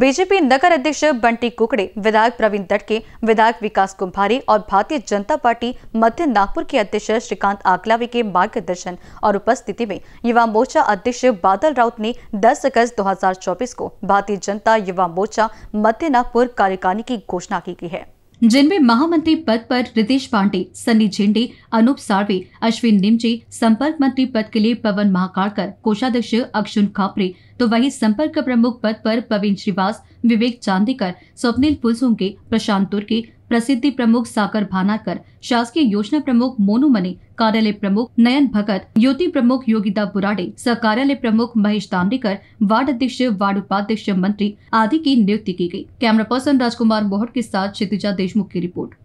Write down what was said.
BJP नगर अध्यक्ष बंटी कुकड़े विधायक प्रवीण दटके विधायक विकास कुंभारी और भारतीय जनता पार्टी मध्य नागपुर के अध्यक्ष श्रीकांत आकलावे के मार्गदर्शन और उपस्थिति में युवा मोर्चा अध्यक्ष बादल राउत ने 10 अगस्त 2024 को भारतीय जनता युवा मोर्चा मध्य नागपुर कार्यकारिणी की घोषणा की है जिनमें महामंत्री पद पर रितेश पांडे सनी झिंडे अनूप सारवे अश्विन निमजे संपर्क मंत्री पद के लिए पवन महाकाड़कर कोषाध्यक्ष अक्षुन खापरे तो वहीं संपर्क प्रमुख पद पर प्रवीण श्रीवास विवेक चांदीकर स्वप्निल पुलसुंगे प्रशांत तुर्के प्रसिद्धि प्रमुख साकर भानाकर शासकीय योजना प्रमुख मोनू मनी कार्यालय प्रमुख नयन भगत युति प्रमुख योगिता बुराडे कार्यालय प्रमुख महेश तांडेकर वार्ड अध्यक्ष वार्ड उपाध्यक्ष मंत्री आदि की नियुक्ति की गई। कैमरा पर्सन राजकुमार मोहट के साथ क्षितिजा देशमुख की रिपोर्ट